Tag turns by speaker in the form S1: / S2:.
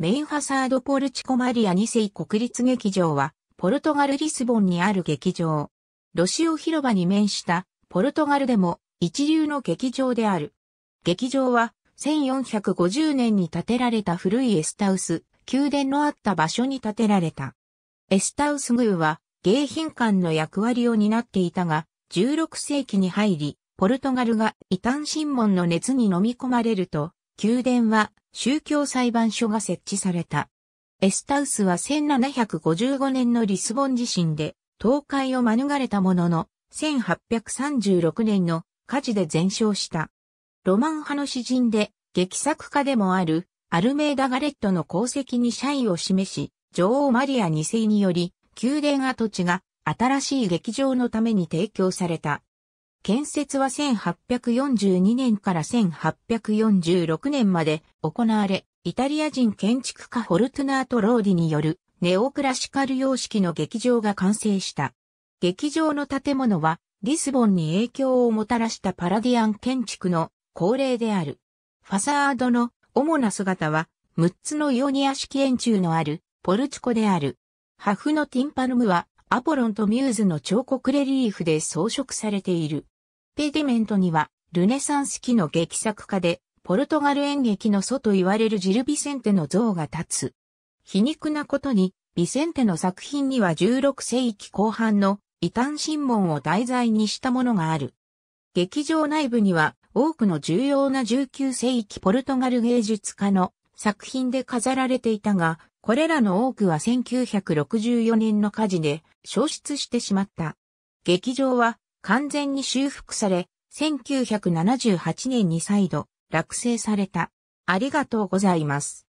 S1: メインハサード・ポルチコ・マリア2世国立劇場は、ポルトガル・リスボンにある劇場。ロシオ広場に面した、ポルトガルでも一流の劇場である。劇場は、1450年に建てられた古いエスタウス、宮殿のあった場所に建てられた。エスタウス宮は、迎賓館の役割を担っていたが、16世紀に入り、ポルトガルが異端神門の熱に飲み込まれると、宮殿は宗教裁判所が設置された。エスタウスは1755年のリスボン地震で倒壊を免れたものの、1836年の火事で全焼した。ロマン派の詩人で劇作家でもあるアルメイダ・ガレットの功績に謝意を示し、女王マリア2世により宮殿跡地が新しい劇場のために提供された。建設は1842年から1846年まで行われ、イタリア人建築家フォルトナート・ローディによるネオクラシカル様式の劇場が完成した。劇場の建物はリスボンに影響をもたらしたパラディアン建築の恒例である。ファサードの主な姿は6つのイオニア式円柱のあるポルチコである。ハフのティンパルムはアポロンとミューズの彫刻レリーフで装飾されている。ペディメントには、ルネサンス期の劇作家で、ポルトガル演劇の祖と言われるジル・ビセンテの像が立つ。皮肉なことに、ビセンテの作品には16世紀後半の異端神門を題材にしたものがある。劇場内部には多くの重要な19世紀ポルトガル芸術家の作品で飾られていたが、これらの多くは1964年の火事で消失してしまった。劇場は完全に修復され、1978年に再度落成された。ありがとうございます。